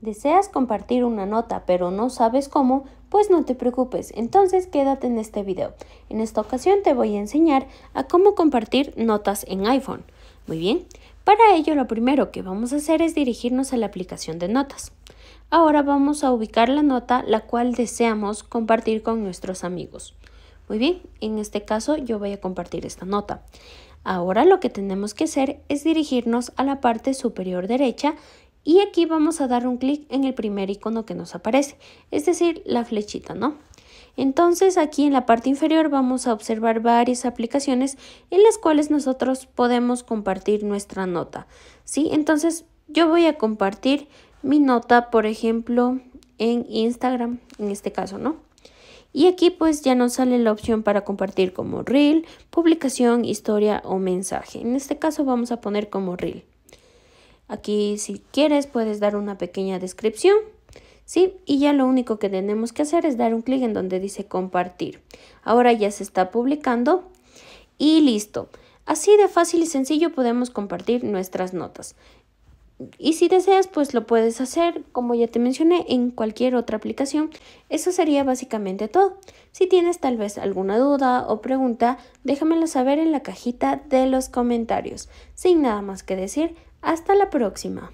deseas compartir una nota pero no sabes cómo, pues no te preocupes, entonces quédate en este video. En esta ocasión te voy a enseñar a cómo compartir notas en iPhone. Muy bien, para ello lo primero que vamos a hacer es dirigirnos a la aplicación de notas. Ahora vamos a ubicar la nota la cual deseamos compartir con nuestros amigos. Muy bien, en este caso yo voy a compartir esta nota. Ahora lo que tenemos que hacer es dirigirnos a la parte superior derecha y aquí vamos a dar un clic en el primer icono que nos aparece, es decir, la flechita, ¿no? Entonces aquí en la parte inferior vamos a observar varias aplicaciones en las cuales nosotros podemos compartir nuestra nota, ¿sí? Entonces yo voy a compartir mi nota, por ejemplo, en Instagram, en este caso, ¿no? Y aquí pues ya nos sale la opción para compartir como reel, publicación, historia o mensaje. En este caso vamos a poner como reel. Aquí si quieres puedes dar una pequeña descripción, ¿sí? Y ya lo único que tenemos que hacer es dar un clic en donde dice compartir. Ahora ya se está publicando y listo. Así de fácil y sencillo podemos compartir nuestras notas. Y si deseas, pues lo puedes hacer, como ya te mencioné, en cualquier otra aplicación. Eso sería básicamente todo. Si tienes tal vez alguna duda o pregunta, déjamelo saber en la cajita de los comentarios. Sin nada más que decir, hasta la próxima.